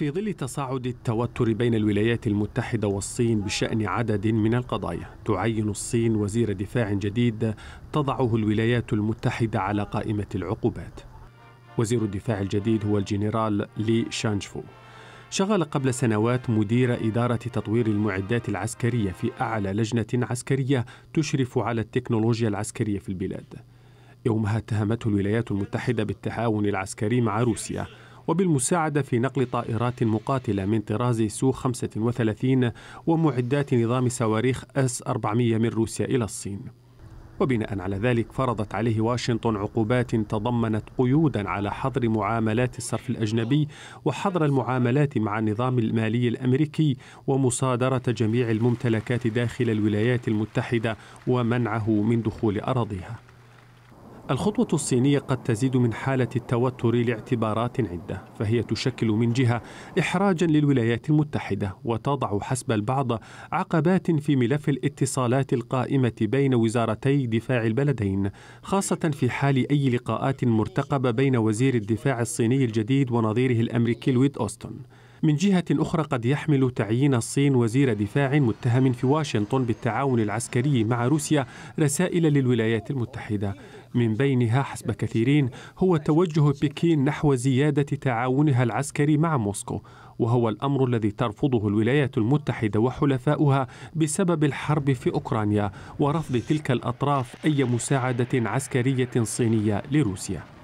في ظل تصاعد التوتر بين الولايات المتحدة والصين بشأن عدد من القضايا تعين الصين وزير دفاع جديد تضعه الولايات المتحدة على قائمة العقوبات وزير الدفاع الجديد هو الجنرال لي شانجفو شغل قبل سنوات مدير إدارة تطوير المعدات العسكرية في أعلى لجنة عسكرية تشرف على التكنولوجيا العسكرية في البلاد يومها اتهمته الولايات المتحدة بالتعاون العسكري مع روسيا وبالمساعدة في نقل طائرات مقاتلة من طراز سو 35 ومعدات نظام صواريخ اس 400 من روسيا إلى الصين وبناء على ذلك فرضت عليه واشنطن عقوبات تضمنت قيودا على حظر معاملات الصرف الاجنبي وحظر المعاملات مع النظام المالي الامريكي ومصادره جميع الممتلكات داخل الولايات المتحده ومنعه من دخول اراضيها الخطوة الصينية قد تزيد من حالة التوتر لاعتبارات عدة، فهي تشكل من جهة إحراجا للولايات المتحدة، وتضع حسب البعض عقبات في ملف الاتصالات القائمة بين وزارتي دفاع البلدين، خاصة في حال أي لقاءات مرتقبة بين وزير الدفاع الصيني الجديد ونظيره الأمريكي لويد أوستون. من جهة أخرى قد يحمل تعيين الصين وزير دفاع متهم في واشنطن بالتعاون العسكري مع روسيا رسائل للولايات المتحدة من بينها حسب كثيرين هو توجه بكين نحو زيادة تعاونها العسكري مع موسكو وهو الأمر الذي ترفضه الولايات المتحدة وحلفاؤها بسبب الحرب في أوكرانيا ورفض تلك الأطراف أي مساعدة عسكرية صينية لروسيا